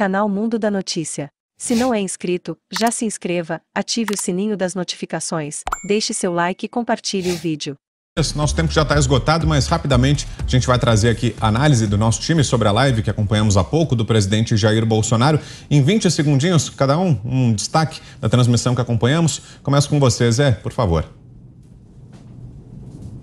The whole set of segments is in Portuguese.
Canal Mundo da Notícia. Se não é inscrito, já se inscreva, ative o sininho das notificações, deixe seu like e compartilhe o vídeo. Nosso tempo já está esgotado, mas rapidamente a gente vai trazer aqui a análise do nosso time sobre a live que acompanhamos há pouco do presidente Jair Bolsonaro. Em 20 segundinhos, cada um, um destaque da transmissão que acompanhamos. Começo com você, Zé, por favor.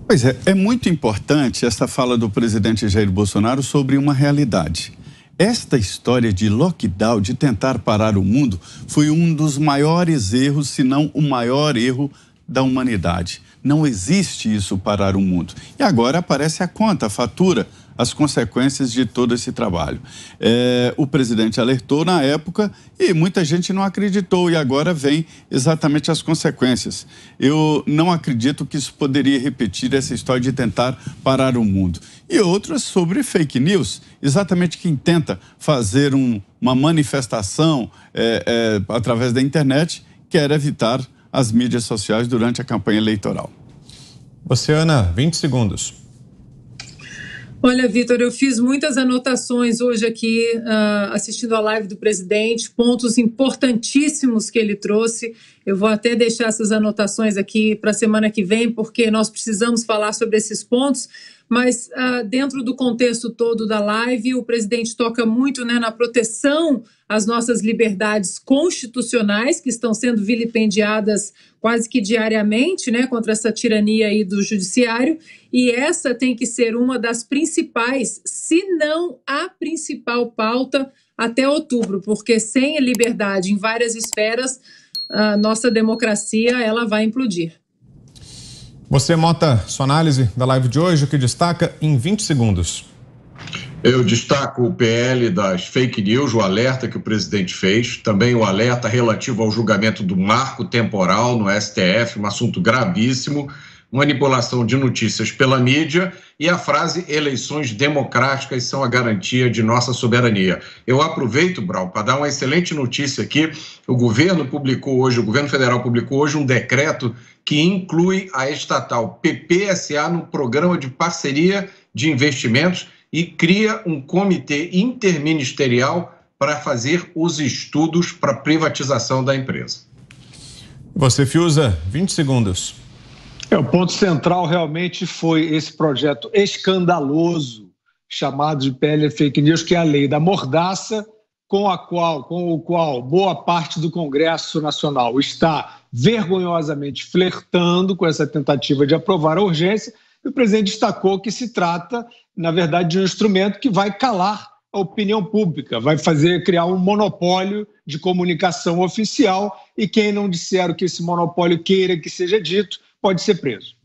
Pois é, é muito importante essa fala do presidente Jair Bolsonaro sobre uma realidade. Esta história de lockdown, de tentar parar o mundo, foi um dos maiores erros, se não o maior erro da humanidade. Não existe isso parar o mundo. E agora aparece a conta, a fatura, as consequências de todo esse trabalho. É, o presidente alertou na época e muita gente não acreditou, e agora vem exatamente as consequências. Eu não acredito que isso poderia repetir essa história de tentar parar o mundo. E outras sobre fake news, exatamente quem tenta fazer um, uma manifestação é, é, através da internet quer evitar as mídias sociais durante a campanha eleitoral. Oceana, 20 segundos. Olha, Vitor, eu fiz muitas anotações hoje aqui, uh, assistindo a live do presidente, pontos importantíssimos que ele trouxe. Eu vou até deixar essas anotações aqui para a semana que vem, porque nós precisamos falar sobre esses pontos. Mas uh, dentro do contexto todo da live, o presidente toca muito né, na proteção às nossas liberdades constitucionais, que estão sendo vilipendiadas quase que diariamente né, contra essa tirania aí do judiciário. E essa tem que ser uma das principais, se não a principal pauta até outubro, porque sem liberdade em várias esferas, a ah, nossa democracia ela vai implodir. Você, Mota, sua análise da live de hoje, o que destaca em 20 segundos. Eu destaco o PL das fake news, o alerta que o presidente fez, também o alerta relativo ao julgamento do marco temporal no STF, um assunto gravíssimo manipulação de notícias pela mídia e a frase eleições democráticas são a garantia de nossa soberania. Eu aproveito, Brau, para dar uma excelente notícia aqui. O governo publicou hoje, o governo federal publicou hoje um decreto que inclui a estatal PPSA no programa de parceria de investimentos e cria um comitê interministerial para fazer os estudos para privatização da empresa. Você, Fiuza, 20 segundos. É, o ponto central realmente foi esse projeto escandaloso chamado de PL Fake News, que é a lei da mordaça, com a qual, com o qual boa parte do Congresso Nacional está vergonhosamente flertando com essa tentativa de aprovar a urgência. E o presidente destacou que se trata, na verdade, de um instrumento que vai calar a opinião pública, vai fazer criar um monopólio de comunicação oficial e quem não disser o que esse monopólio queira que seja dito pode ser preso.